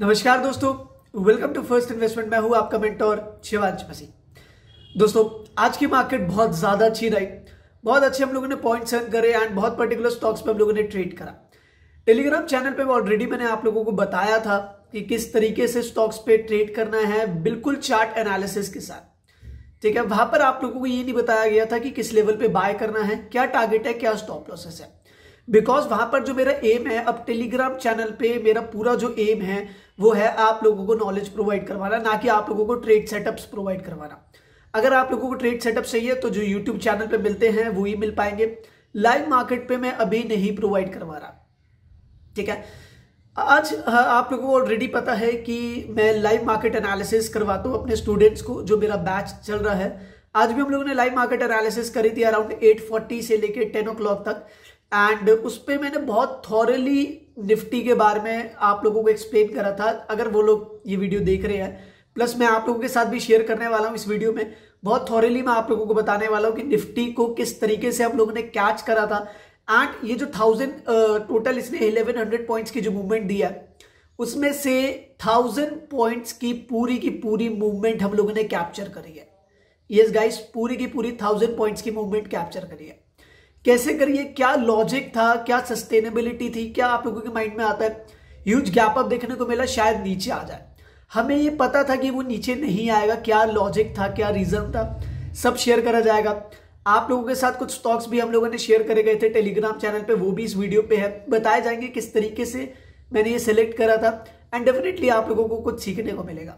नमस्कार दोस्तों welcome to first investment मैं हूं आपका मेंटोर शिवांश मसी दोस्तों आज की मार्केट बहुत ज़्यादा अच्छी रही बहुत अच्छे हम लोगों ने पॉइंट्स अर्न करे एंड बहुत पर्टिकुलर स्टॉक्स पे हम लोगों ने ट्रेड करा टेलीग्राम चैनल पे ऑलरेडी मैंने आप लोगों को बताया था कि किस तरीके से स्टॉक्स पे ट्रेड करना है बिल्कुल चार्ट एनालिसिस के साथ ठीक है वहां पर आप लोगों को ये नहीं बताया गया था कि किस लेवल पे बाय करना है क्या टारगेट है क्या स्टॉप लॉसेस है बिकॉज वहां पर जो मेरा एम है अब टेलीग्राम चैनल पे मेरा पूरा जो एम है वो है आप लोगों को नॉलेज प्रोवाइड करवाना ना कि आप लोगों को ट्रेड सेटअप्स प्रोवाइड करवाना अगर आप लोगों को ट्रेड सेटअप चाहिए तो जो यूट्यूब चैनल पे मिलते हैं वो ही मिल पाएंगे लाइव मार्केट पे मैं अभी नहीं प्रोवाइड करवा रहा ठीक है आज हाँ, आप लोगों को ऑलरेडी पता है कि मैं लाइव मार्केट एनालिसिस करवाता हूँ अपने स्टूडेंट्स को जो मेरा बैच चल रहा है आज भी हम लोगों ने लाइव मार्केट एनालिसिस करी थी अराउंड 8:40 से लेकर 10 ओ तक एंड उस पर मैंने बहुत थॉरली निफ्टी के बारे में आप लोगों को एक्सप्लेन करा था अगर वो लोग ये वीडियो देख रहे हैं प्लस मैं आप लोगों के साथ भी शेयर करने वाला हूँ इस वीडियो में बहुत थॉरली मैं आप लोगों को बताने वाला हूँ कि निफ्टी को किस तरीके से आप लोगों ने कैच करा था एंड ये जो थाउजेंड टोटल इसने इलेवन हंड्रेड पॉइंट्स की जो मूवमेंट दिया उसमें से थाउजेंड पॉइंट्स की पूरी की पूरी मूवमेंट हम लोगों ने कैप्चर करी है यस yes गाइस पूरी की पूरी थाउजेंड पॉइंट्स की मूवमेंट कैप्चर करी है कैसे करिए क्या लॉजिक था क्या सस्टेनेबिलिटी थी क्या आप लोगों के माइंड में आता है ह्यूज गैप अप देखने को मिला शायद नीचे आ जाए हमें ये पता था कि वो नीचे नहीं आएगा क्या लॉजिक था क्या रीजन था सब शेयर करा जाएगा आप लोगों के साथ कुछ स्टॉक्स भी हम लोगों ने शेयर करे गए थे टेलीग्राम चैनल पे वो भी इस वीडियो पे है बताए जाएंगे किस तरीके से मैंने ये सिलेक्ट करा था एंड डेफिनेटली आप लोगों को कुछ सीखने को मिलेगा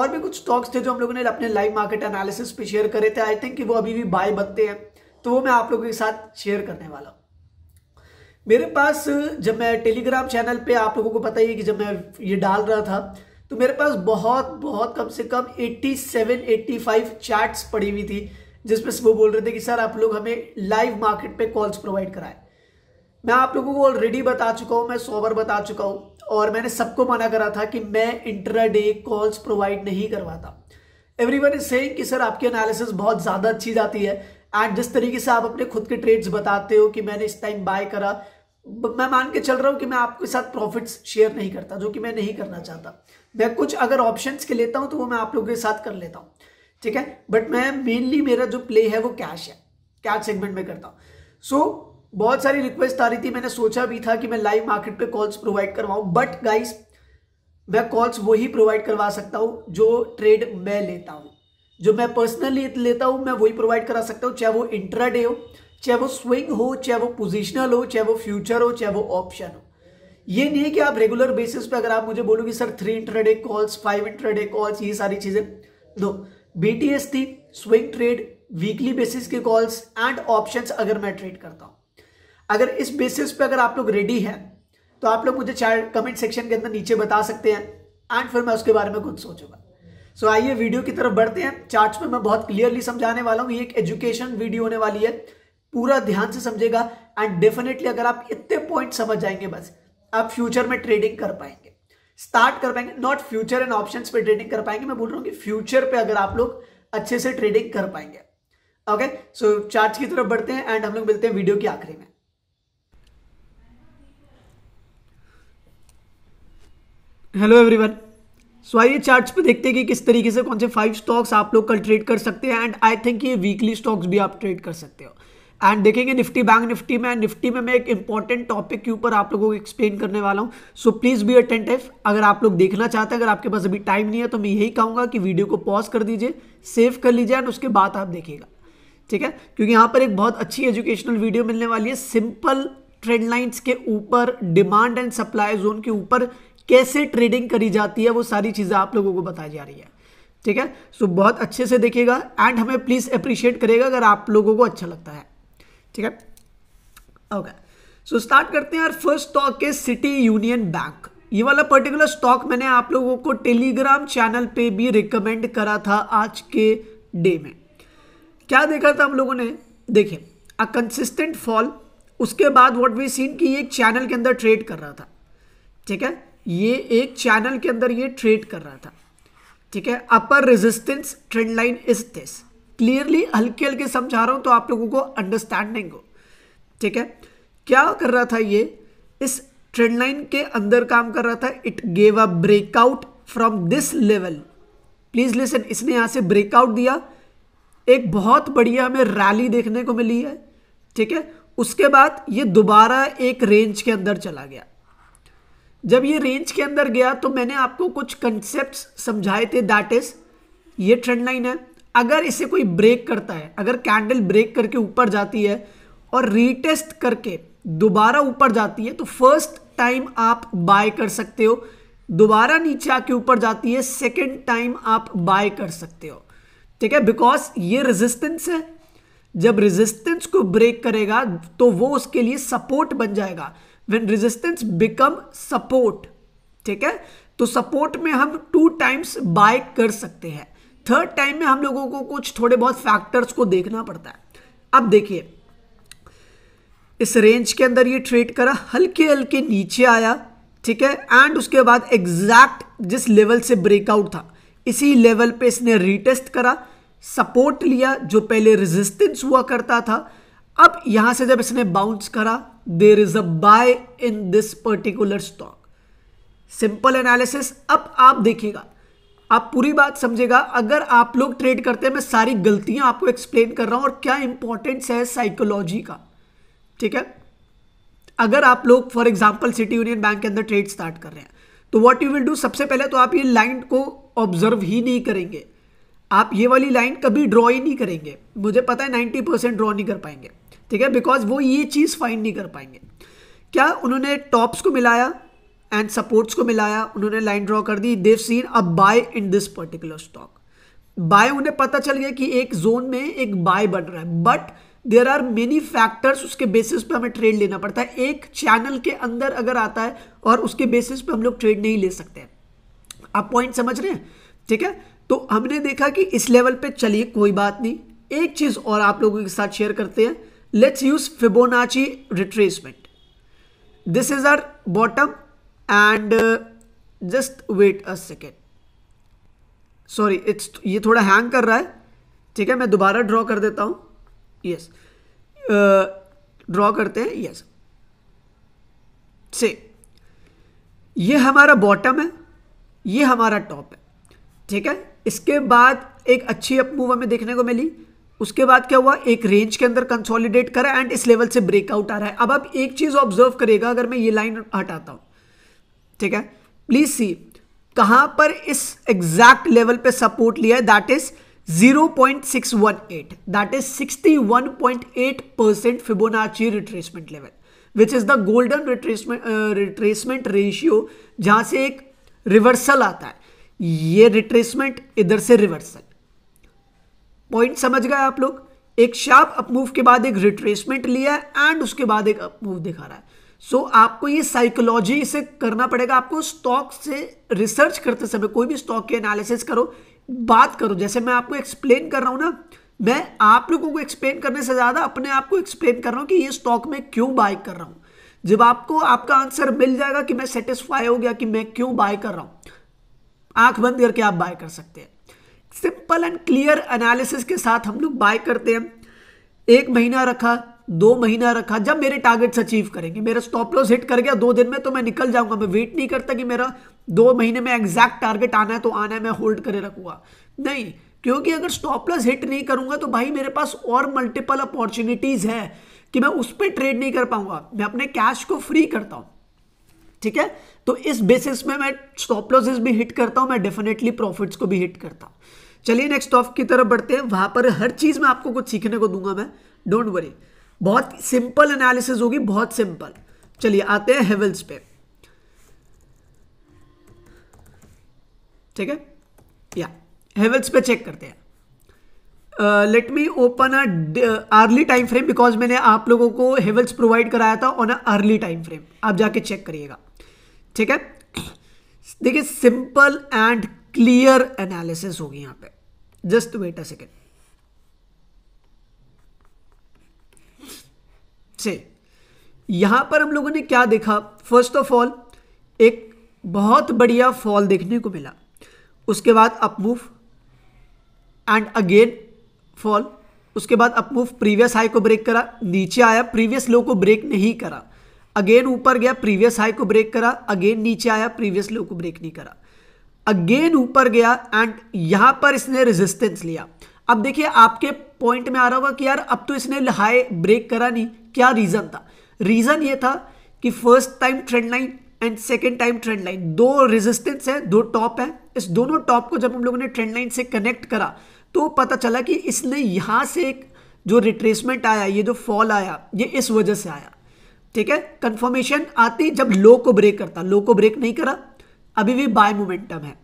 और भी कुछ स्टॉक्स थे जो हम लोगों ने अपने लाइव मार्केट एनालिसिस पे शेयर करे थे आई थिंक वो अभी भी बाय बनते हैं तो वो मैं आप लोगों के साथ शेयर करने वाला हूँ मेरे पास जब मैं टेलीग्राम चैनल पे आप लोगों को पता ही है कि जब मैं ये डाल रहा था तो मेरे पास बहुत बहुत कम से कम 87 85 चैट्स पड़ी हुई थी जिसमें वो बोल रहे थे कि सर आप लोग हमें लाइव मार्केट पे कॉल्स प्रोवाइड कराएं मैं आप लोगों को ऑलरेडी बता चुका हूँ मैं सोबर बता चुका हूँ और मैंने सबको मना करा था कि मैं इंट्राडे कॉल्स प्रोवाइड नहीं करवाता एवरी वन इज सेइंग कि सर आपकी एनालिसिस बहुत ज़्यादा अच्छी जाती है एंड जिस तरीके से आप अपने खुद के ट्रेड्स बताते हो कि मैंने इस टाइम बाय करा मैं मान के चल रहा हूँ कि मैं आपके साथ प्रॉफिट्स शेयर नहीं करता जो कि मैं नहीं करना चाहता मैं कुछ अगर ऑप्शंस के लेता हूँ तो वो मैं आप लोगों के साथ कर लेता हूँ ठीक है बट मैं मेनली मेरा जो प्ले है वो कैश है कैश सेगमेंट में करता हूँ सो so, बहुत सारी रिक्वेस्ट आ रही थी मैंने सोचा भी था कि मैं लाइव मार्केट पर कॉल्स प्रोवाइड करवाऊँ बट गाइस मैं कॉल्स वही प्रोवाइड करवा सकता हूँ जो ट्रेड मैं लेता हूँ जो मैं पर्सनली लेता हूं मैं वही प्रोवाइड करा सकता हूं चाहे वो इंट्राडे हो चाहे वो स्विंग हो चाहे वो पोजिशनल हो चाहे वो फ्यूचर हो चाहे वो ऑप्शन हो ये नहीं है कि आप रेगुलर बेसिस पे अगर आप मुझे बोलोगे sir three intraday calls five intraday calls ये सारी चीजें दो बीटीएस थी स्विंग ट्रेड वीकली बेसिस के कॉल्स एंड ऑप्शन अगर मैं ट्रेड करता हूं अगर इस बेसिस पे अगर आप लोग रेडी हैं तो आप लोग मुझे चार कमेंट सेक्शन के अंदर नीचे बता सकते हैं एंड फिर मैं उसके बारे में कुछ सोचूंगा सो so, आइए वीडियो की तरफ बढ़ते हैं चार्ट पे मैं बहुत क्लियरली समझाने वाला हूँ ये एक एजुकेशन वीडियो होने वाली है पूरा ध्यान से समझेगा एंड डेफिनेटली अगर आप इतने पॉइंट समझ जाएंगे बस आप फ्यूचर में ट्रेडिंग कर पाएंगे स्टार्ट कर पाएंगे नॉट फ्यूचर एंड ऑप्शन पे ट्रेडिंग कर पाएंगे मैं बोल रहा हूँ कि फ्यूचर पे अगर आप लोग अच्छे से ट्रेडिंग कर पाएंगे ओके सो चार्ट की तरफ बढ़ते हैं एंड हम लोग मिलते हैं वीडियो के आखिरी में हेलो एवरीवन सो आइए चार्ट्स पे देखते हैं कि किस तरीके से कौन से फाइव स्टॉक्स आप लोग कल ट्रेड कर सकते हैं एंड आई थिंक ये वीकली स्टॉक्स भी आप ट्रेड कर सकते हो एंड देखेंगे निफ्टी बैंक निफ्टी में निफ्टी में मैं एक इंपॉर्टेंट टॉपिक के ऊपर आप लोगों को एक्सप्लेन करने वाला हूँ सो प्लीज़ बी अटेंटिव अगर आप लोग देखना चाहते हैं अगर आपके पास अभी टाइम नहीं है तो मैं यही कहूँगा कि वीडियो को पॉज कर दीजिए सेव कर लीजिए एंड उसके बाद आप देखिएगा ठीक है क्योंकि यहाँ पर एक बहुत अच्छी एजुकेशनल वीडियो मिलने वाली है सिंपल ट्रेंड लाइन्स के ऊपर डिमांड एंड सप्लाई जोन के ऊपर कैसे ट्रेडिंग करी जाती है वो सारी चीज़ें आप लोगों को बताई जा रही है ठीक है सो so, बहुत अच्छे से देखिएगा एंड हमें प्लीज़ अप्रिशिएट करेगा अगर आप लोगों को अच्छा लगता है ठीक है ओके सो स्टार्ट करते हैं फर्स्ट स्टॉक के सिटी यूनियन बैंक ये वाला पर्टिकुलर स्टॉक मैंने आप लोगों को टेलीग्राम चैनल पे भी रिकमेंड करा था आज के डे में क्या देखा था हम लोगों ने देखिए अ कंसिस्टेंट फॉल उसके बाद व्हाट वी सीन कि ये एक चैनल के अंदर ट्रेड कर रहा था ठीक है ये एक चैनल के अंदर ये ट्रेड कर रहा था ठीक है upper resistance trend line is this clearly हल्के हल्के समझा रहा हूं तो आप लोगों को अंडरस्टैंडिंग हो ठीक है क्या कर रहा था ये इस ट्रेंड लाइन के अंदर काम कर रहा था it gave a breakout from this level please listen इसने यहाँ से ब्रेकआउट दिया एक बहुत बढ़िया हमें रैली देखने को मिली है ठीक है उसके बाद ये दोबारा एक रेंज के अंदर चला गया जब ये रेंज के अंदर गया तो मैंने आपको कुछ कंसेप्ट समझाए थे दैट इज ये ट्रेंड लाइन है अगर इसे कोई ब्रेक करता है अगर कैंडल ब्रेक करके ऊपर जाती है और रीटेस्ट करके दोबारा ऊपर जाती है तो फर्स्ट टाइम आप बाय कर सकते हो दोबारा नीचे आके ऊपर जाती है सेकेंड टाइम आप बाय कर सकते हो ठीक है बिकॉज ये रेजिस्टेंस है जब रेजिस्टेंस को ब्रेक करेगा तो वो उसके लिए सपोर्ट बन जाएगा व्हेन रेजिस्टेंस बिकम सपोर्ट ठीक है तो सपोर्ट में हम टू टाइम्स बाय कर सकते हैं थर्ड टाइम में हम लोगों को कुछ थोड़े बहुत फैक्टर्स को देखना पड़ता है अब देखिए इस रेंज के अंदर ये ट्रेड करा हल्के हल्के नीचे आया ठीक है एंड उसके बाद एग्जैक्ट जिस लेवल से ब्रेकआउट था इसी लेवल पे इसने रीटेस्ट करा सपोर्ट लिया जो पहले रेजिस्टेंस हुआ करता था अब यहां से जब इसने बाउंस करा there is a buy in this particular stock simple analysis अब आप देखिएगा आप पूरी बात समझेगा अगर आप लोग ट्रेड करते हैं मैं सारी गलतियां आपको एक्सप्लेन कर रहा हूं और क्या इंपॉर्टेंस है साइकोलॉजी का ठीक है अगर आप लोग for example City Union Bank के अंदर ट्रेड स्टार्ट कर रहे हैं तो वॉट यू विल डू सबसे पहले तो आप ये लाइन को ऑब्जर्व ही नहीं करेंगे आप ये वाली लाइन कभी ड्रॉ ही नहीं करेंगे मुझे पता है 90% परसेंट ड्रॉ नहीं कर पाएंगे ठीक है बिकॉज वो ये चीज़ फाइंड नहीं कर पाएंगे क्या उन्होंने टॉप्स को मिलाया एंड सपोर्ट्स को मिलाया उन्होंने लाइन ड्रॉ कर दी they've seen a buy in this particular stock buy उन्हें पता चल गया कि एक जोन में एक बाय बन रहा है but there are many factors उसके बेसिस पे हमें ट्रेड लेना पड़ता है एक चैनल के अंदर अगर आता है और उसके बेसिस पे हम लोग ट्रेड नहीं ले सकते हैं आप पॉइंट समझ रहे हैं ठीक है तो हमने देखा कि इस लेवल पे चलिए कोई बात नहीं एक चीज़ और आप लोगों के साथ शेयर करते हैं let's use Fibonacci retracement. This is our bottom and uh, just wait a second. Sorry it's ये थोड़ा हैंग कर रहा है ठीक है मैं दोबारा ड्रॉ कर देता हूँ यस ड्रॉ uh, करते हैं यस से ये हमारा बॉटम है ये हमारा टॉप है ठीक है इसके बाद एक अच्छी अपमूव हमें देखने को मिली उसके बाद क्या हुआ एक रेंज के अंदर कंसोलिडेट करा एंड इस लेवल से ब्रेकआउट आ रहा है अब आप एक चीज ऑब्जर्व करेगा अगर मैं ये लाइन हटाता हूं ठीक है प्लीज सी कहां पर इस एग्जैक्ट लेवल पे सपोर्ट लिया है that is 0.618 that is 61.8 percent Fibonacci retracement level which is the golden retracement retracement ratio जहां से एक रिवर्सल आता है ये रिट्रेसमेंट इधर से रिवर्सल पॉइंट समझ गए आप लोग एक शार्प अपमूव के बाद एक रिट्रेसमेंट लिया है एंड उसके बाद एक अपमूव दिखा रहा है सो so, आपको ये साइकोलॉजी से करना पड़ेगा आपको स्टॉक से रिसर्च करते समय कोई भी स्टॉक की एनालिसिस करो बात करो जैसे मैं आपको एक्सप्लेन कर रहा हूं ना मैं आप लोगों को एक्सप्लेन करने से ज़्यादा अपने आप को एक्सप्लेन कर रहा हूँ कि ये स्टॉक में क्यों बाय कर रहा हूं जब आपको आपका आंसर मिल जाएगा कि मैं सेटिस्फाई हो गया कि मैं क्यों बाय कर रहा हूँ आंख बंद करके आप बाय कर सकते हैं सिंपल एंड क्लियर एनालिसिस के साथ हम लोग बाय करते हैं एक महीना रखा दो महीना रखा जब मेरे टारगेट्स अचीव करेंगे मेरा स्टॉप लॉस हिट कर गया दो दिन में तो मैं निकल जाऊंगा मैं वेट नहीं करता कि मेरा दो महीने में एग्जैक्ट टारगेट आना है तो आना है मैं होल्ड करे रखूंगा नहीं क्योंकि अगर स्टॉप लॉस हिट नहीं करूंगा तो भाई मेरे पास और मल्टीपल अपॉर्चुनिटीज है कि मैं उस पर ट्रेड नहीं कर पाऊंगा मैं अपने कैश को फ्री करता हूँ ठीक है तो इस बेसिस में मैं स्टॉप लॉसेस भी हिट करता हूं मैं डेफिनेटली प्रॉफिट्स को भी हिट करता हूं चलिए नेक्स्ट ऑफ की तरफ बढ़ते हैं वहां पर हर चीज़ में आपको कुछ सीखने को दूंगा मैं डोंट वरी बहुत सिंपल एनालिसिस होगी बहुत सिंपल चलिए आते हैं हेवल्स पे ठीक है या हेवल्स पे चेक करते हैं let me open a early time frame because मैंने आप लोगों को हेवल्स प्रोवाइड कराया था on a early time frame आप जाके चेक करिएगा ठीक है देखिए सिंपल एंड क्लियर एनालिसिस होगी यहां पे जस्ट वेट अ सेकेंड से यहां पर हम लोगों ने क्या देखा फर्स्ट ऑफ ऑल एक बहुत बढ़िया फॉल देखने को मिला उसके बाद अपमूव एंड अगेन फॉल उसके बाद अपमूव प्रीवियस हाई को ब्रेक करा नीचे आया प्रीवियस लो को ब्रेक नहीं करा अगेन ऊपर गया प्रीवियस हाई को ब्रेक करा अगेन नीचे आया प्रीवियस लो को ब्रेक नहीं करा अगेन ऊपर गया एंड यहां पर इसने रेजिस्टेंस लिया अब देखिए आपके पॉइंट में आ रहा होगा कि यार अब तो इसने हाई ब्रेक करा नहीं क्या रीजन था रीजन ये था कि first time trend line and second time trend line दो रेजिस्टेंस है दो टॉप है इस दोनों टॉप को जब हम लोगों ने ट्रेंड लाइन से कनेक्ट करा तो पता चला कि इसने यहाँ से एक जो रिट्रेसमेंट आया ये जो फॉल आया ये इस वजह से आया ठीक है कंफर्मेशन आती जब लो को ब्रेक करता लो को ब्रेक नहीं करा अभी भी बाय मोमेंटम है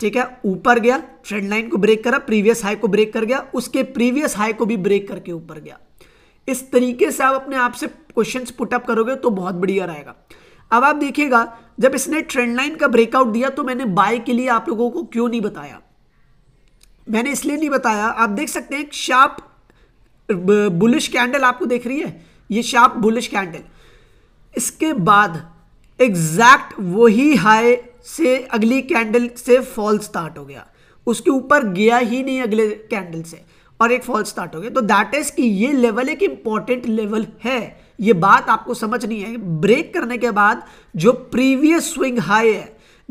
ठीक है ऊपर गया ट्रेंड लाइन को ब्रेक करा प्रीवियस हाई को ब्रेक कर गया उसके प्रीवियस हाई को भी ब्रेक करके ऊपर गया इस तरीके से आप अपने आप से क्वेश्चन पुटअप करोगे तो बहुत बढ़िया रहेगा अब आप देखिएगा जब इसने ट्रेंड लाइन का ब्रेकआउट दिया तो मैंने बाय के लिए आप लोगों को क्यों नहीं बताया मैंने इसलिए नहीं बताया आप देख सकते हैं शार्प बुलिश कैंडल आपको देख रही है ये शार्प बुलिश कैंडल इसके बाद एग्जैक्ट वही हाई से अगली कैंडल से फॉल स्टार्ट हो गया उसके ऊपर गया ही नहीं अगले कैंडल से और एक फॉल स्टार्ट हो गया तो दैट इज कि ये लेवल एक इंपॉर्टेंट लेवल है ये बात आपको समझ नहीं है ब्रेक करने के बाद जो प्रीवियस स्विंग हाई है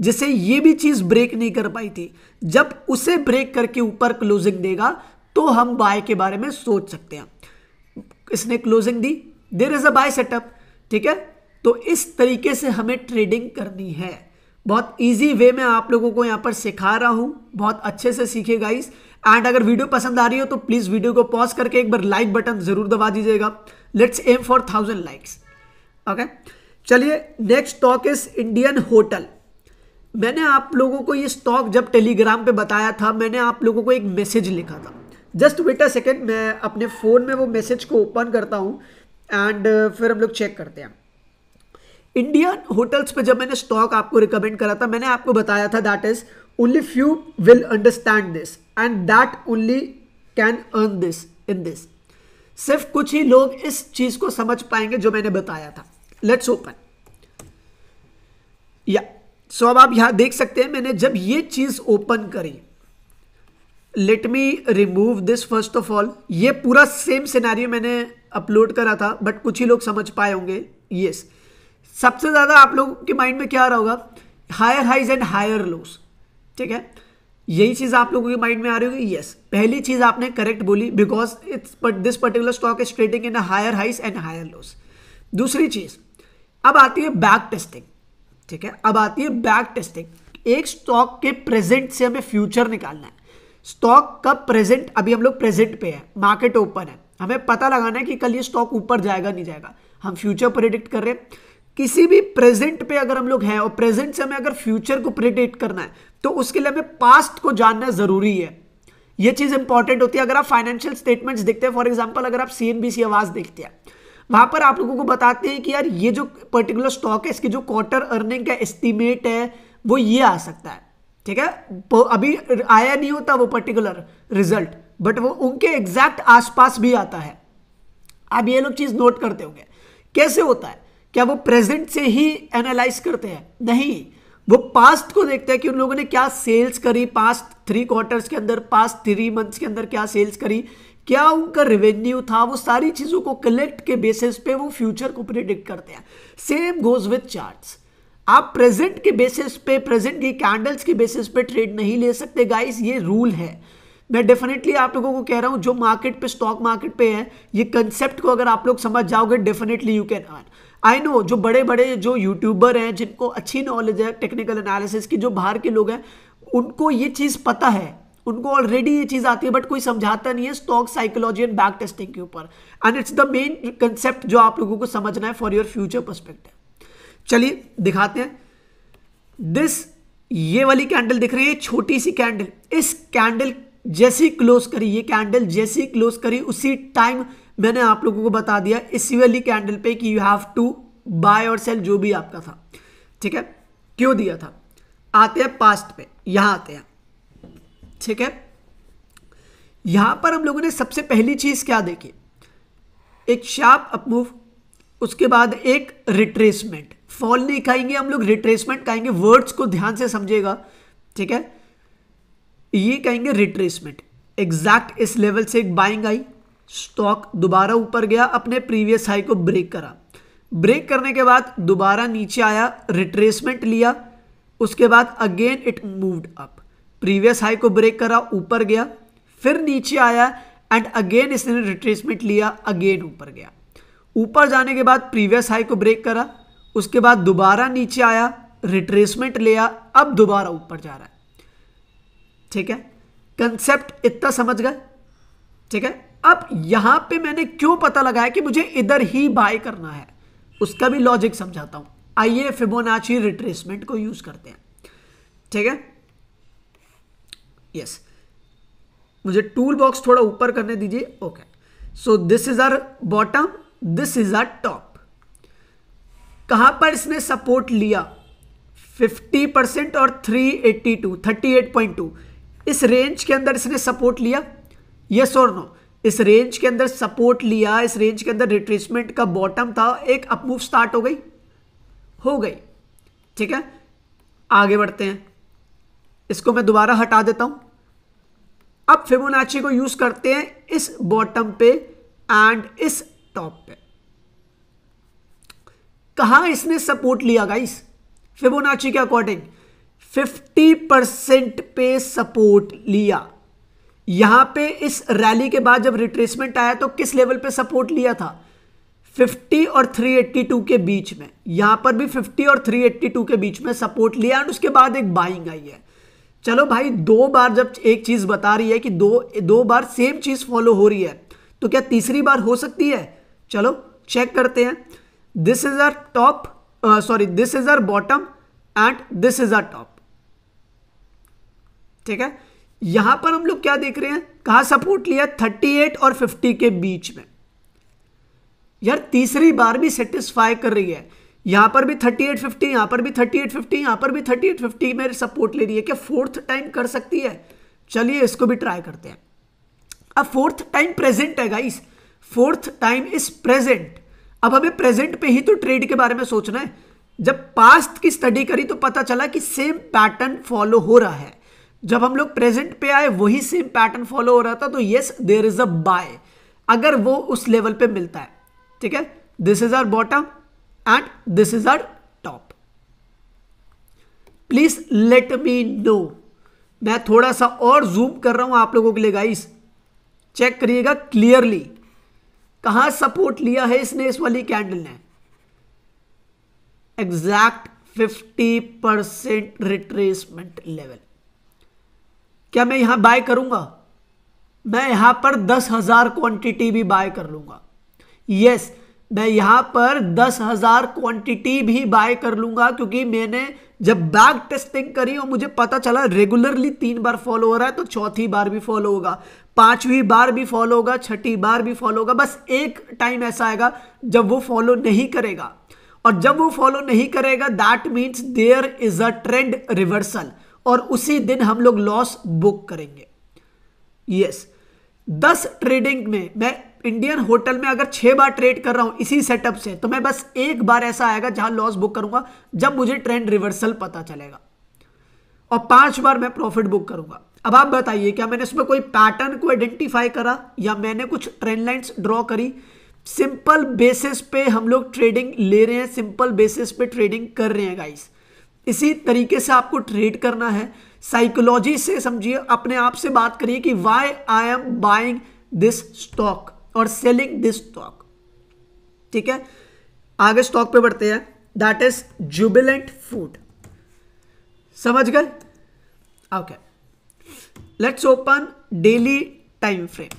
जिसे ये भी चीज ब्रेक नहीं कर पाई थी जब उसे ब्रेक करके ऊपर क्लोजिंग देगा तो हम बाय के बारे में सोच सकते हैं इसने क्लोजिंग दी there is a buy setup ठीक है तो इस तरीके से हमें ट्रेडिंग करनी है बहुत इजी वे में आप लोगों को यहां पर सिखा रहा हूं बहुत अच्छे से सीखे गाइस एंड अगर वीडियो पसंद आ रही हो तो प्लीज़ वीडियो को पॉज करके एक बार लाइक बटन ज़रूर दबा दीजिएगा let's aim for thousand likes okay चलिए next stock is Indian hotel मैंने आप लोगों को ये स्टॉक जब टेलीग्राम पे बताया था मैंने आप लोगों को एक मैसेज लिखा था जस्ट वेट अ सेकेंड मैं अपने फ़ोन में वो मैसेज को ओपन करता हूँ एंड uh, फिर हम लोग चेक करते हैं इंडियन होटल्स पे जब मैंने स्टॉक आपको रिकमेंड करा था मैंने आपको बताया था that is only few will understand this and that only can earn this in this सिर्फ कुछ ही लोग इस चीज को समझ पाएंगे जो मैंने बताया था लेट्स ओपन या सो अब आप यहां देख सकते हैं मैंने जब ये चीज ओपन करी let me remove this first of all ये पूरा सेम सिनेरियो मैंने अपलोड करा था बट कुछ ही लोग समझ पाए होंगे यस सबसे ज़्यादा आप लोगों के माइंड में क्या आ रहा होगा higher highs and higher lows ठीक है यही चीज़ आप लोगों के माइंड में आ रही होगी यस पहली चीज़ आपने करेक्ट बोली because it's but this particular stock is trading in higher highs and higher lows दूसरी चीज़ अब आती है बैक टेस्टिंग ठीक है अब आती है बैक टेस्टिंग एक स्टॉक के प्रेजेंट से हमें फ्यूचर निकालना है स्टॉक का प्रेजेंट अभी हम लोग प्रेजेंट पे है मार्केट ओपन है हमें पता लगाना है कि कल ये स्टॉक ऊपर जाएगा नहीं जाएगा हम फ्यूचर प्रिडिक्ट कर रहे हैं किसी भी प्रेजेंट पे अगर हम लोग हैं और प्रेजेंट से हमें अगर फ्यूचर को प्रिडिक्ट करना है तो उसके लिए हमें पास्ट को जानना जरूरी है ये चीज़ इंपॉर्टेंट होती है अगर आप फाइनेंशियल स्टेटमेंट्स देखते हैं फॉर एग्जाम्पल अगर आप सी एन बी सी आवाज देखते हैं वहां पर आप लोगों को बताते हैं कि यार ये जो पर्टिकुलर स्टॉक है इसकी जो क्वार्टर अर्निंग का एस्टिमेट है वो ये आ सकता है ठीक है अभी आया नहीं होता वो पर्टिकुलर रिजल्ट बट वो उनके एग्जैक्ट आसपास भी आता है अब ये लोग चीज नोट करते होंगे कैसे होता है क्या वो प्रेजेंट से ही एनालाइज करते हैं नहीं वो पास्ट को देखते हैं कि उन लोगों ने क्या सेल्स करी पास्ट थ्री क्वार्टर्स के अंदर पास्ट थ्री मंथ्स के अंदर क्या सेल्स करी क्या उनका रेवेन्यू था वो सारी चीज़ों को कलेक्ट के बेसिस पे वो फ्यूचर को प्रिडिक्ट करते हैं सेम गोज विथ चार्ट्स आप प्रेजेंट के बेसिस पे प्रेजेंट की कैंडल्स के बेसिस पे ट्रेड नहीं ले सकते गाइस ये रूल है मैं डेफिनेटली आप लोगों को कह रहा हूँ जो मार्केट पे स्टॉक मार्केट पे है ये कंसेप्ट को अगर आप लोग समझ जाओगे definitely you can earn I know जो बड़े बड़े जो यूट्यूबर हैं जिनको अच्छी नॉलेज है टेक्निकल एनालिसिस की जो बाहर के लोग हैं उनको ये चीज़ पता है उनको ऑलरेडी ये चीज़ आती है बट कोई समझाता नहीं है stock psychology and back testing के ऊपर and it's the main concept जो आप लोगों को समझना है फॉर योर फ्यूचर परस्पेक्टिव चलिए दिखाते हैं दिस ये वाली कैंडल दिख रही है छोटी सी कैंडल इस कैंडल जैसी क्लोज करी ये कैंडल जैसी क्लोज करी उसी टाइम मैंने आप लोगों को बता दिया इसी वाली कैंडल पे कि यू हैव टू बाय और सेल जो भी आपका था ठीक है क्यों दिया था आते हैं पास्ट पे यहां आते हैं ठीक है यहां पर हम लोगों ने सबसे पहली चीज क्या देखी एक शार्प अपमूव उसके बाद एक रिट्रेसमेंट फॉल नहीं खाएंगे हम लोग रिट्रेसमेंट खाएंगे वर्ड्स को ध्यान से समझेगा ठीक है ये कहेंगे रिट्रेसमेंट एग्जैक्ट इस लेवल से एक बाइंग आई स्टॉक दोबारा ऊपर गया अपने प्रीवियस हाई को ब्रेक करा ब्रेक करने के बाद दोबारा नीचे आया रिट्रेसमेंट लिया उसके बाद again it moved up previous high को ब्रेक करा ऊपर गया फिर नीचे आया एंड अगेन इसने रिट्रेसमेंट लिया अगेन ऊपर गया ऊपर जाने के बाद प्रीवियस हाई को ब्रेक करा उसके बाद दोबारा नीचे आया रिट्रेसमेंट लिया अब दोबारा ऊपर जा रहा है ठीक है कंसेप्ट इतना समझ गए ठीक है अब यहां पे मैंने क्यों पता लगाया कि मुझे इधर ही बाय करना है उसका भी लॉजिक समझाता हूं आइए फिबोनाची रिट्रेसमेंट को यूज करते हैं ठीक है यस मुझे टूल बॉक्स थोड़ा ऊपर करने दीजिए okay so this is our bottom this is our top कहाँ पर इसने सपोर्ट लिया 50 परसेंट और 382 38.2 इस रेंज के अंदर इसने सपोर्ट लिया यस और नो इस रेंज के अंदर सपोर्ट लिया इस रेंज के अंदर रिट्रेसमेंट का बॉटम था एक अपमूव स्टार्ट हो गई हो गई ठीक है आगे बढ़ते हैं इसको मैं दोबारा हटा देता हूं अब फिबोनाची को यूज करते हैं इस बॉटम पे एंड इस टॉप पे कहा इसने सपोर्ट लिया गाइस फिबोनाची के अकॉर्डिंग 50 परसेंट पे सपोर्ट लिया यहां पे इस रैली के बाद जब रिट्रेसमेंट आया तो किस लेवल पे सपोर्ट लिया था 50 और 382 के बीच में यहां पर भी 50 और 382 के बीच में सपोर्ट लिया और उसके बाद एक बाइंग आई है चलो भाई दो बार जब एक चीज बता रही है कि दो दो बार सेम चीज फॉलो हो रही है तो क्या तीसरी बार हो सकती है चलो चेक करते हैं this is our top uh, sorry this is our bottom and this is our top ठीक है यहां पर हम लोग क्या देख रहे हैं कहा सपोर्ट लिया 38 और 50 के बीच में यार तीसरी बार भी सेटिस्फाई कर रही है यहां पर भी 38 50 यहां पर भी 38 50 यहां पर भी 38 50 में सपोर्ट ले रही है क्या फोर्थ टाइम कर सकती है चलिए इसको भी ट्राई करते हैं अब फोर्थ टाइम प्रेजेंट है guys fourth time is present अब हमें प्रेजेंट पे ही तो ट्रेड के बारे में सोचना है जब पास्ट की स्टडी करी तो पता चला कि सेम पैटर्न फॉलो हो रहा है जब हम लोग प्रेजेंट पे आए वही सेम पैटर्न फॉलो हो रहा था तो yes there is a buy अगर वो उस लेवल पे मिलता है ठीक है this is our bottom and this is our top please let me know मैं थोड़ा सा और जूम कर रहा हूं आप लोगों के लिए गाइस चेक करिएगा क्लियरली कहा सपोर्ट लिया है इसने इस वाली कैंडल ने एग्जैक्ट 50 परसेंट रिट्रेसमेंट लेवल क्या मैं यहां बाय करूंगा मैं यहां पर दस हजार क्वांटिटी भी बाय कर लूंगा यस yes, मैं यहां पर दस हजार क्वांटिटी भी बाय कर लूंगा क्योंकि मैंने जब बैग टेस्टिंग करी और मुझे पता चला रेगुलरली तीन बार फॉलो हो रहा है तो चौथी बार भी फॉलो होगा पांचवी बार भी फॉलो होगा छठी बार भी फॉलो होगा बस एक टाइम ऐसा आएगा जब वो फॉलो नहीं करेगा और जब वो फॉलो नहीं करेगा that means there is a trend reversal और उसी दिन हम लोग लॉस बुक करेंगे यस दस ट्रेडिंग में मैं इंडियन होटल में अगर छह बार ट्रेड कर रहा हूं इसी सेटअप से तो मैं बस एक बार ऐसा आएगा जहां लॉस बुक करूंगा जब मुझे ट्रेंड रिवर्सल पता चलेगा और पांच बार मैं प्रॉफिट बुक करूंगा अब आप बताइए क्या मैंने इसमें कोई पैटर्न को आइडेंटिफाई करा या मैंने कुछ ट्रेंड लाइन्स ड्रॉ करी सिंपल बेसिस पे हम लोग ट्रेडिंग ले रहे हैं सिंपल बेसिस पे ट्रेडिंग कर रहे हैं गाइस इसी तरीके से आपको ट्रेड करना है साइकोलॉजी से समझिए अपने आप से बात करिए कि why I am buying this stock और सेलिंग दिस स्टॉक ठीक है आगे स्टॉक पे बढ़ते हैं दैट इज जुबिलेंट फूड समझ गए okay okay. let's open daily time frame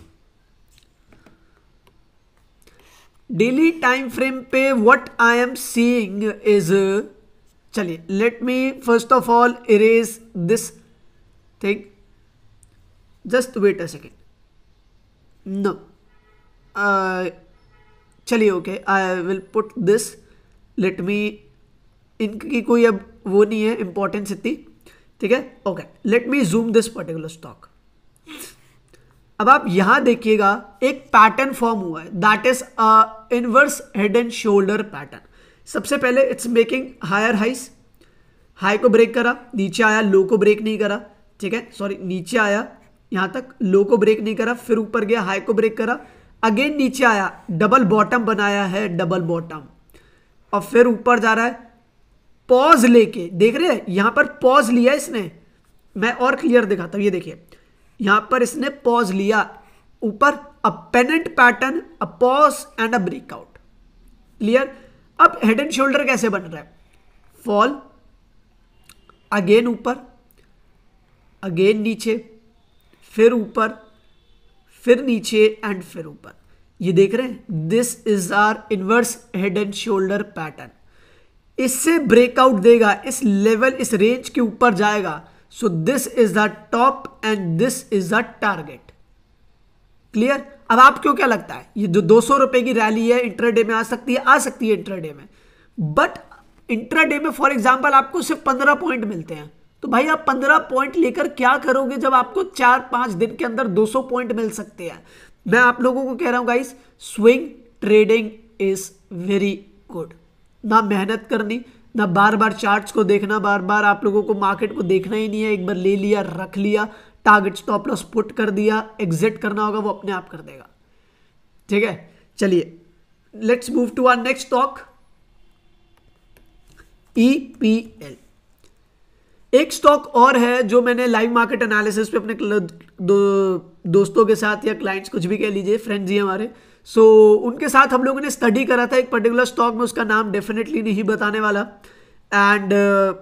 daily time frame पे what I am seeing is चलिए let me first of all erase this thing just wait a second no uh, चलिए okay I will put this let me इनकी कोई अब वो नहीं है importance इतनी ठीक है okay let me zoom this particular stock अब आप यहां देखिएगा एक पैटर्न फॉर्म हुआ है that is inverse head and shoulder pattern सबसे पहले it's making higher highs high को ब्रेक करा नीचे आया लो को ब्रेक नहीं करा ठीक है सॉरी नीचे आया यहां तक लो को ब्रेक नहीं करा फिर ऊपर गया हाई को ब्रेक करा अगेन नीचे आया डबल बॉटम बनाया है डबल बॉटम और फिर ऊपर जा रहा है पॉज लेके देख रहे हैं यहां पर पॉज लिया इसने मैं और क्लियर दिखाता हूं ये देखिए यहां पर इसने पॉज लिया ऊपर a pennant pattern a pause and a breakout clear अब हेड एंड शोल्डर कैसे बन रहा है फॉल अगेन ऊपर अगेन नीचे फिर ऊपर फिर नीचे एंड फिर ऊपर ये देख रहे हैं this is our inverse head and shoulder pattern इससे ब्रेकआउट देगा इस लेवल इस रेंज के ऊपर जाएगा so this is the top and this is the target clear अब आपको क्या लगता है ये जो दो सौ रुपए की रैली है इंटरडे में आ सकती है आ सकती है इंटरडे में बट इंटरडे में फॉर एग्जाम्पल आपको सिर्फ पंद्रह पॉइंट मिलते हैं तो भाई आप पंद्रह पॉइंट लेकर क्या करोगे जब आपको चार पांच दिन के अंदर दो सौ पॉइंट मिल सकते हैं मैं आप लोगों को कह रहा हूं guys swing trading is very good ना मेहनत करनी ना बार बार चार्ट्स को देखना बार बार आप लोगों को मार्केट को देखना ही नहीं है एक बार ले लिया रख लिया टारगेट स्टॉप लॉस पुट कर दिया एग्जिट करना होगा वो अपने आप कर देगा ठीक है चलिए let's move to our next stock E P L एक स्टॉक और है जो मैंने लाइव मार्केट एनालिसिस पे अपने दो, दोस्तों के साथ या क्लाइंट्स कुछ भी कह लीजिए फ्रेंड्स ही हमारे सो so, उनके साथ हम लोगों ने स्टडी करा था एक पर्टिकुलर स्टॉक में उसका नाम डेफिनेटली नहीं बताने वाला एंड uh,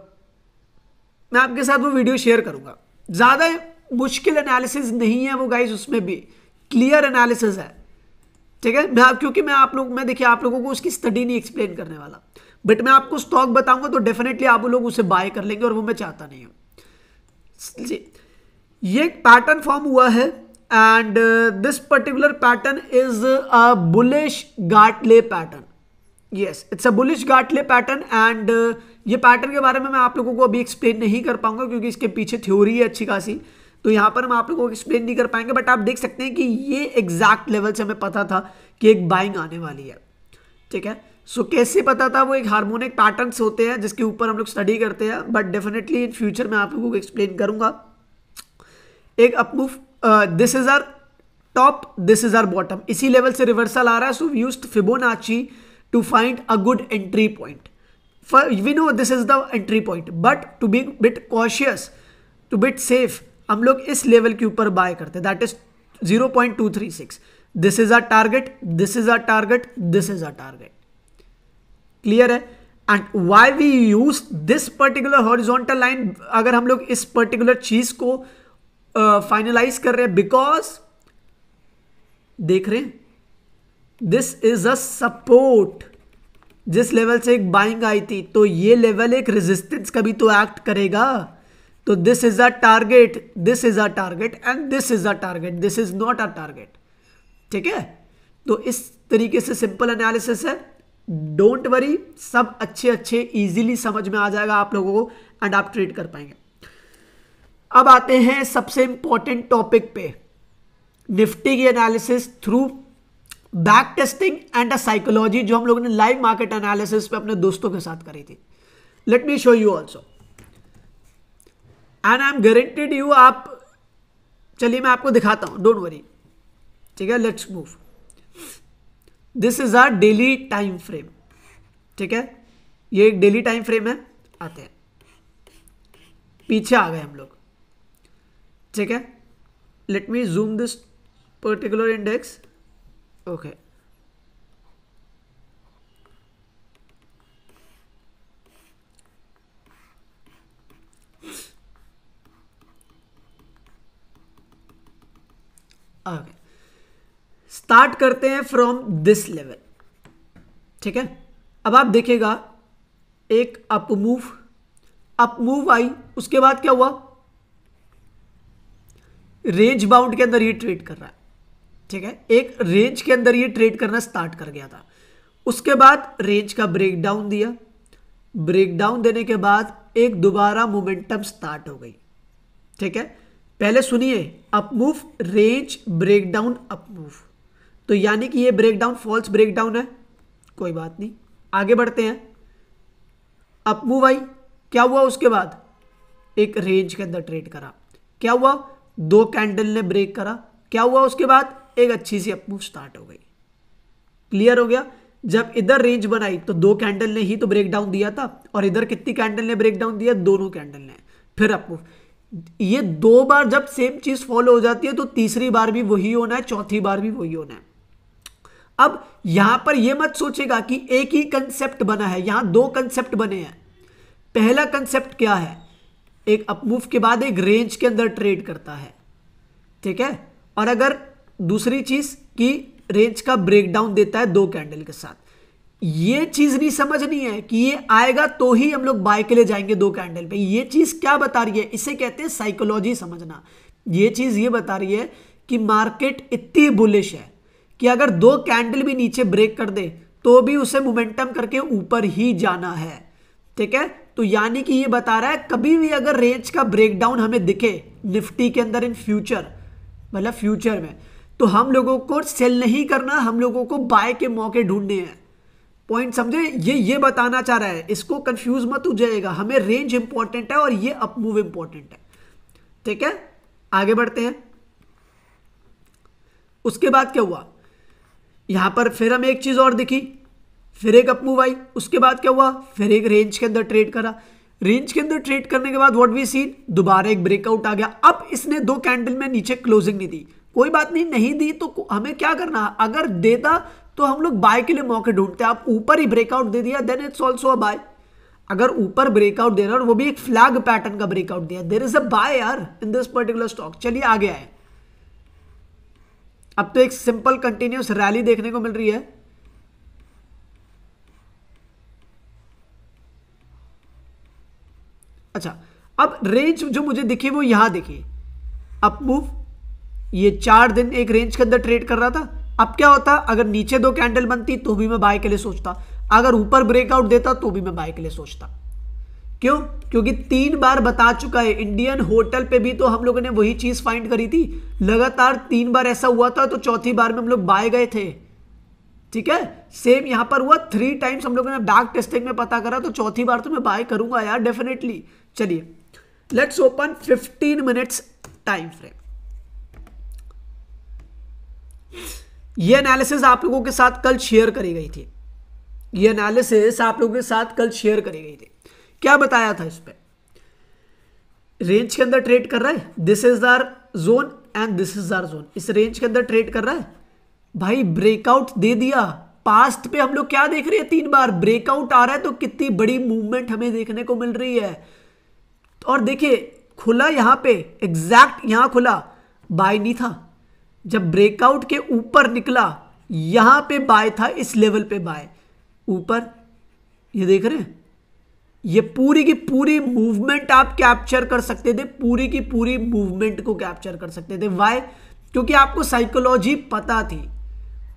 मैं आपके साथ वो वीडियो शेयर करूंगा ज़्यादा मुश्किल एनालिसिस नहीं है वो गाइज उसमें भी क्लियर एनालिसिस है ठीक है मैं आप क्योंकि मैं आप लोग मैं देखिए आप लोगों को उसकी स्टडी नहीं एक्सप्लेन करने वाला बट मैं आपको स्टॉक बताऊंगा तो डेफिनेटली आप लोग उसे बाय कर लेंगे और वो मैं चाहता नहीं हूँ ये पैटर्न फॉर्म हुआ है and uh, this particular pattern is a bullish Gartley pattern. Yes, it's a bullish Gartley pattern and uh, ये पैटर्न के बारे में मैं आप लोगों को अभी एक्सप्लेन नहीं कर पाऊंगा क्योंकि इसके पीछे थ्योरी है अच्छी खासी तो यहाँ पर हम आप लोगों को एक्सप्लेन नहीं कर पाएंगे बट आप देख सकते हैं कि ये एग्जैक्ट लेवल से हमें पता था कि एक बाइंग आने वाली है ठीक है सो so, कैसे पता था वो एक हार्मोनिक पैटर्न्स होते हैं जिसके ऊपर हम लोग स्टडी करते हैं बट डेफिनेटली इन फ्यूचर में आप लोगों को एक्सप्लेन करूंगा एक upmove this is our top this is our bottom इसी लेवल से रिवर्सल आ रहा है so we use Fibonacci to find a good entry point we know this is the entry point but to be bit cautious to bit safe हम लोग इस level के ऊपर बाय करते that is 0.236 this is our target this is our target this is our target clear है and why we use this particular horizontal line अगर हम लोग इस पर्टिकुलर चीज को फाइनलाइज uh, कर रहे हैं बिकॉज देख रहे हैं दिस इज अ सपोर्ट जिस लेवल से एक बाइंग आई थी तो ये लेवल एक रेजिस्टेंस का भी तो एक्ट करेगा तो this is a target this is a target and this is a target this is not a target ठीक है तो इस तरीके से सिंपल एनालिसिस है डोंट वरी सब अच्छे अच्छे इजीली समझ में आ जाएगा आप लोगों को एंड आप ट्रेड कर पाएंगे अब आते हैं सबसे इंपॉर्टेंट टॉपिक पे निफ्टी की analysis through back testing and a psychology जो हम लोगों ने लाइव मार्केट एनालिसिस पे अपने दोस्तों के साथ करी थी let me show you also and I am guaranteed you आप चलिए मैं आपको दिखाता हूं डोंट वरी ठीक है let's move this is a daily time frame ठीक है ये एक डेली टाइम फ्रेम है आते हैं पीछे आ गए हम लोग ठीक है let me zoom this particular index okay आगे स्टार्ट करते हैं फ्रॉम दिस लेवल ठीक है अब आप देखेगा एक अपमूव अपमूव आई उसके बाद क्या हुआ रेंज बाउंड के अंदर ये ट्रेड कर रहा है ठीक है एक रेंज के अंदर ये ट्रेड करना स्टार्ट कर गया था उसके बाद रेंज का ब्रेकडाउन दिया ब्रेकडाउन देने के बाद एक दोबारा मोमेंटम स्टार्ट हो गई ठीक है पहले सुनिए अपमूव रेंज ब्रेकडाउन अपमूव तो यानी कि ये ब्रेकडाउन फॉल्स ब्रेकडाउन है कोई बात नहीं आगे बढ़ते हैं अपमूव आई क्या हुआ उसके बाद एक रेंज के अंदर ट्रेड करा क्या हुआ दो कैंडल ने ब्रेक करा क्या हुआ उसके बाद एक अच्छी सी अपमूव स्टार्ट हो गई क्लियर हो गया जब इधर रेंज बनाई तो दो कैंडल ने ही तो ब्रेक डाउन दिया था और इधर कितनी कैंडल ने ब्रेक डाउन दिया दोनों कैंडल ने फिर अपमूव ये दो बार जब सेम चीज फॉलो हो जाती है तो तीसरी बार भी वही होना है चौथी बार भी वही होना है अब यहां पर यह मत सोचेगा कि एक ही कंसेप्ट बना है यहां दो कंसेप्ट बने हैं पहला कंसेप्ट क्या है एक अपमूव के बाद एक रेंज के अंदर ट्रेड करता है ठीक है और अगर दूसरी चीज़ कि रेंज का ब्रेकडाउन देता है दो कैंडल के साथ ये चीज़ नहीं समझनी है कि ये आएगा तो ही हम लोग बाय के लिए जाएंगे दो कैंडल पे ये चीज़ क्या बता रही है इसे कहते हैं साइकोलॉजी समझना ये चीज़ ये बता रही है कि मार्केट इतनी बुलिश है कि अगर दो कैंडल भी नीचे ब्रेक कर दे तो भी उसे मोमेंटम करके ऊपर ही जाना है ठीक है तो यानी कि ये बता रहा है कभी भी अगर रेंज का ब्रेकडाउन हमें दिखे निफ्टी के अंदर इन फ्यूचर मतलब फ्यूचर में तो हम लोगों को सेल नहीं करना हम लोगों को बाय के मौके ढूंढने हैं पॉइंट समझे ये ये बताना चाह रहा है इसको कंफ्यूज मत हो जाएगा हमें रेंज इंपॉर्टेंट है और ये अपमूव इंपॉर्टेंट है ठीक है आगे बढ़ते हैं उसके बाद क्या हुआ यहां पर फिर हमें एक चीज और दिखी फिर एक अप मूव आई उसके बाद क्या हुआ फिर एक रेंज के अंदर ट्रेड करा रेंज के अंदर ट्रेड करने के बाद व्हाट वी सीन दोबारा एक ब्रेकआउट आ गया अब इसने दो कैंडल में नीचे क्लोजिंग नहीं दी कोई बात नहीं नहीं दी तो हमें क्या करना अगर देता तो हम लोग बाय के लिए मौके ढूंढते आप ऊपर ही ब्रेकआउट दे दिया then it's also a buy अगर ऊपर ब्रेकआउट दे रहा और वो भी एक फ्लैग पैटर्न का ब्रेकआउट दिया देर इज अ बाय यार इन दिस पर्टिकुलर स्टॉक चलिए आगे आए अब तो एक सिंपल कंटिन्यूस रैली देखने को मिल रही है अच्छा अब रेंज जो मुझे दिखी वो यहां दिखी अप मूव ये चार दिन एक रेंज के अंदर ट्रेड कर रहा था अब क्या होता अगर नीचे दो कैंडल बनती तो भी मैं बाय के लिए सोचता अगर ऊपर ब्रेकआउट देता तो भी मैं बाय के लिए सोचता क्यों क्योंकि तीन बार बता चुका है इंडियन होटल पे भी तो हम लोगों ने वही चीज़ फाइंड करी थी लगातार तीन बार ऐसा हुआ था तो चौथी बार में हम लोग बाय गए थे ठीक है सेम यहाँ पर हुआ थ्री टाइम्स हम लोगों ने बैक टेस्टिंग में पता करा तो चौथी बार तो मैं बाय करूंगा यार डेफिनेटली चलिए let's open 15 minutes time frame ये एनालिसिस आप लोगों के साथ कल शेयर करी गई थी ये एनालिसिस आप लोगों के साथ कल शेयर करी गई थी क्या बताया था इस पर रेंज के अंदर ट्रेड कर रहा है this is our zone and this is our zone इस रेंज के अंदर ट्रेड कर रहा है भाई ब्रेकआउट दे दिया पास्ट पे हम लोग क्या देख रहे हैं तीन बार ब्रेकआउट आ रहा है तो कितनी बड़ी मूवमेंट हमें देखने को मिल रही है और देखिए खुला यहाँ पे एग्जैक्ट यहाँ खुला बाय नहीं था जब ब्रेकआउट के ऊपर निकला यहाँ पे बाय था इस लेवल पे बाय ऊपर ये देख रहे हैं ये पूरी की पूरी मूवमेंट आप कैप्चर कर सकते थे पूरी की पूरी मूवमेंट को कैप्चर कर सकते थे वाई क्योंकि आपको साइकोलॉजी पता थी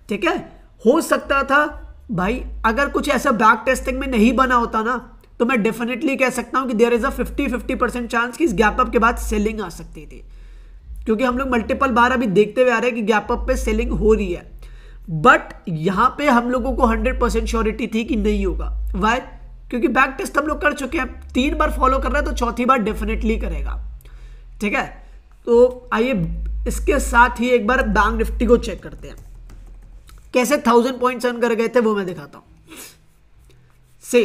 ठीक है हो सकता था भाई अगर कुछ ऐसा बैक टेस्टिंग में नहीं बना होता ना तो मैं डेफिनेटली कह सकता हूं कि there is a fifty fifty percent chance कि इस गैप अप के बाद सेलिंग आ सकती थी क्योंकि हम लोग मल्टीपल बार अभी देखते हुए आ रहे हैं कि गैप अप पे सेलिंग हो रही है बट यहां पे हम लोगों को हंड्रेड परसेंट श्योरिटी थी कि नहीं होगा वाई क्योंकि बैक टेस्ट हम लोग कर चुके हैं तीन बार फॉलो कर रहे हैं तो चौथी बार डेफिनेटली करेगा ठीक है तो आइए इसके साथ ही एक बार बैंक निफ्टी को चेक करते हैं कैसे थाउजेंड पॉइंट अर्न कर गए थे वो मैं दिखाता हूं से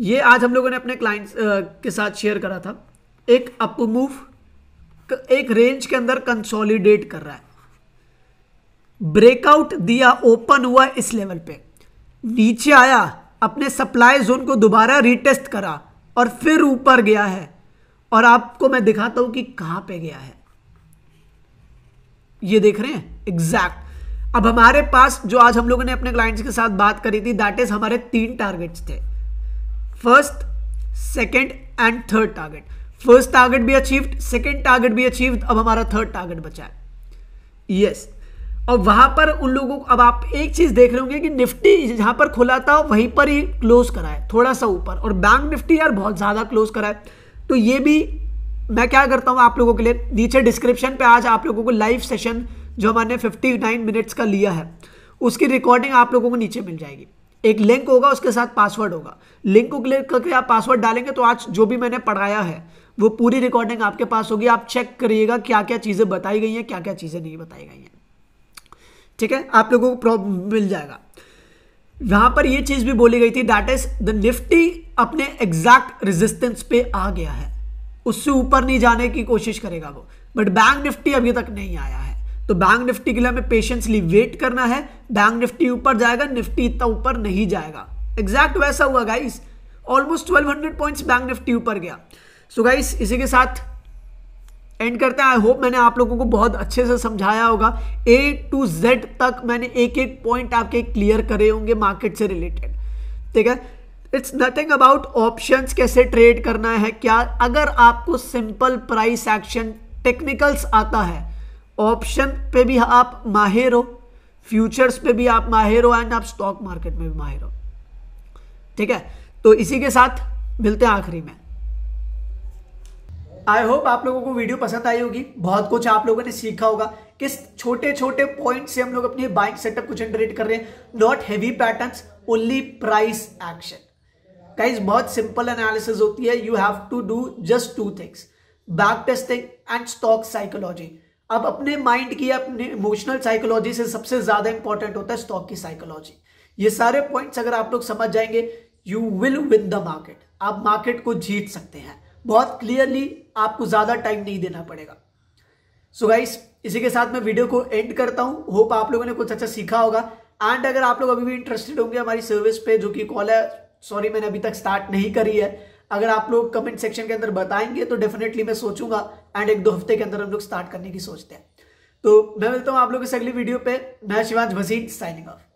ये आज हम लोगों ने अपने क्लाइंट्स के साथ शेयर करा था एक अप मूव एक रेंज के अंदर कंसोलिडेट कर रहा है ब्रेकआउट दिया ओपन हुआ इस लेवल पे नीचे आया अपने सप्लाई जोन को दोबारा रीटेस्ट करा और फिर ऊपर गया है और आपको मैं दिखाता हूं कि कहां पे गया है ये देख रहे हैं एग्जैक्ट अब हमारे पास जो आज हम लोगों ने अपने क्लाइंट्स के साथ बात करी थी दैट इज हमारे तीन टारगेट्स थे first second and third target first target भी अचीव्ड सेकेंड टारगेट भी अचीव्ड अब हमारा थर्ड टारगेट बचा है यस yes. और वहां पर उन लोगों को अब आप एक चीज देख रहे होंगे कि निफ्टी जहां पर खुला था वहीं पर ही क्लोज कराए थोड़ा सा ऊपर और बैंक निफ्टी यार बहुत ज्यादा क्लोज कराए तो ये भी मैं क्या करता हूँ आप लोगों के लिए नीचे डिस्क्रिप्शन पे आज आप लोगों को लाइव सेशन जो फिफ्टी नाइन मिनट्स का लिया है उसकी रिकॉर्डिंग आप लोगों को नीचे मिल जाएगी एक लिंक होगा उसके साथ पासवर्ड होगा लिंक को क्लिक करके आप पासवर्ड डालेंगे तो आज जो भी मैंने पढ़ाया है वो पूरी रिकॉर्डिंग आपके पास होगी आप चेक करिएगा क्या क्या चीज़ें बताई गई हैं क्या क्या चीज़ें नहीं बताई गई हैं ठीक है आप लोगों को प्रॉब्लम मिल जाएगा वहां पर यह चीज भी बोली गई थी दैट इज द निफ्टी अपने एग्जैक्ट रेजिस्टेंस पे आ गया है उससे ऊपर नहीं जाने की कोशिश करेगा वो बट बैंक निफ्टी अभी तक नहीं आया है तो बैंक निफ्टी के लिए हमें पेशेंसली वेट करना है बैंक निफ्टी ऊपर जाएगा निफ्टी इतना ऊपर नहीं जाएगा एग्जैक्ट वैसा हुआ guys almost 1200 points bank Nifty ऊपर गया सो so गाइस इसी के साथ एंड करते हैं आई होप मैंने आप लोगों को बहुत अच्छे से समझाया होगा ए टू जेड तक मैंने एक एक पॉइंट आपके क्लियर करे होंगे मार्केट से रिलेटेड ठीक है इट्स नथिंग अबाउट ऑप्शंस कैसे ट्रेड करना है क्या अगर आपको सिंपल प्राइस एक्शन टेक्निकल्स आता है ऑप्शन पे भी आप माहिर हो फ्यूचर्स पे भी आप माहिर हो एंड आप स्टॉक मार्केट में भी माहिर हो ठीक है तो इसी के साथ मिलते हैं आखिरी में आई होप आप लोगों को वीडियो पसंद आई होगी बहुत कुछ आप लोगों ने सीखा होगा किस छोटे छोटे पॉइंट से हम लोग अपनी बाइंग सेटअप को जनरेट कर रहे हैं not heavy pattern only price action guys बहुत सिंपल एनालिसिस होती है you have to do just two things back testing and stock psychology अब अपने माइंड की अपने इमोशनल साइकोलॉजी से सबसे ज्यादा इंपॉर्टेंट होता है स्टॉक की साइकोलॉजी ये सारे पॉइंट्स अगर आप लोग समझ जाएंगे you will win the market आप मार्केट को जीत सकते हैं बहुत क्लियरली आपको ज्यादा टाइम नहीं देना पड़ेगा सो so गाइस इसी के साथ मैं वीडियो को एंड करता हूं होप आप लोगों ने कुछ अच्छा सीखा होगा एंड अगर आप लोग अभी भी इंटरेस्टेड होंगे हमारी सर्विस पे जो कि कॉल है सॉरी मैंने अभी तक स्टार्ट नहीं करी है अगर आप लोग कमेंट सेक्शन के अंदर बताएंगे तो डेफिनेटली मैं सोचूंगा एंड एक दो हफ्ते के अंदर हम लोग स्टार्ट करने की सोचते हैं तो मैं मिलता हूँ आप लोग इस अगली वीडियो पे मैं शिवांश भसीन साइनिंग ऑफ